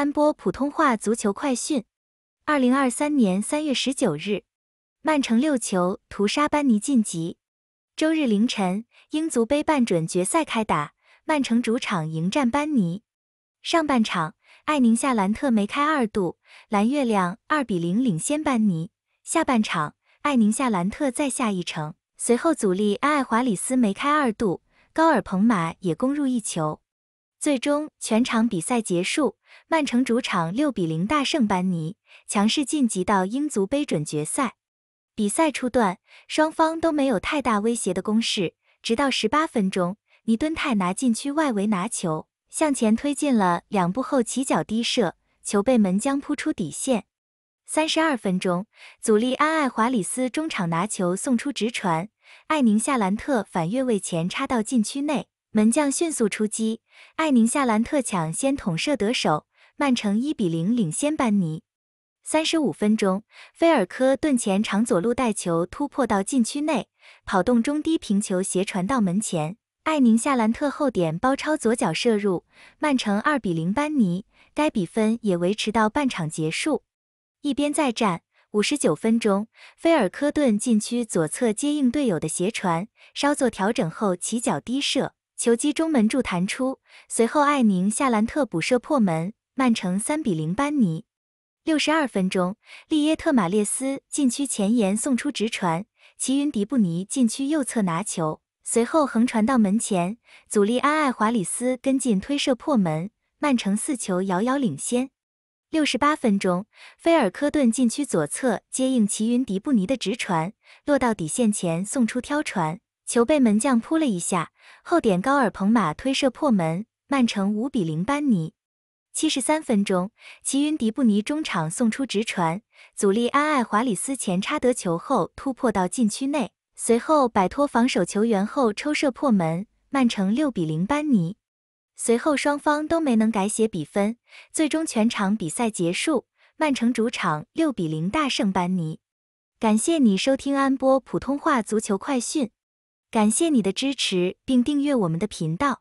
三波普通话足球快讯：二零二三年三月十九日，曼城六球屠杀班尼晋级。周日凌晨，英足杯半准决赛开打，曼城主场迎战班尼。上半场，艾宁夏兰特梅开二度，蓝月亮二比零领先班尼。下半场，艾宁夏兰特再下一城，随后主力埃爱华里斯梅开二度，高尔彭马也攻入一球。最终，全场比赛结束，曼城主场六比零大胜班尼，强势晋级到英足杯准决赛。比赛初段，双方都没有太大威胁的攻势，直到十八分钟，尼敦泰拿禁区外围拿球向前推进了两步后起脚低射，球被门将扑出底线。三十二分钟，祖利安艾华里斯中场拿球送出直传，艾宁夏兰特反越位前插到禁区内。门将迅速出击，艾宁夏兰特抢先捅射得手，曼城一比零领先班尼。三十五分钟，菲尔科顿前场左路带球突破到禁区内，跑动中低平球斜传到门前，艾宁夏兰特后点包抄左脚射入，曼城二比零班尼。该比分也维持到半场结束。一边再战，五十九分钟，菲尔科顿禁区左侧接应队友的斜传，稍作调整后起脚低射。球击中门柱弹出，随后艾宁夏兰特补射破门，曼城三比零班尼。六十二分钟，利耶特马列斯禁区前沿送出直传，齐云迪布尼禁区右侧拿球，随后横传到门前，祖利安艾华里斯跟进推射破门，曼城四球遥遥领先。六十八分钟，菲尔科顿禁区左侧接应齐云迪布尼的直传，落到底线前送出挑传。球被门将扑了一下后，点高尔彭马推射破门，曼城五比零班尼。七十三分钟，齐云迪布尼中场送出直传，祖利安艾华里斯前插得球后突破到禁区内，随后摆脱防守球员后抽射破门，曼城六比零班尼。随后双方都没能改写比分，最终全场比赛结束，曼城主场六比零大胜班尼。感谢你收听安波普通话足球快讯。感谢你的支持，并订阅我们的频道。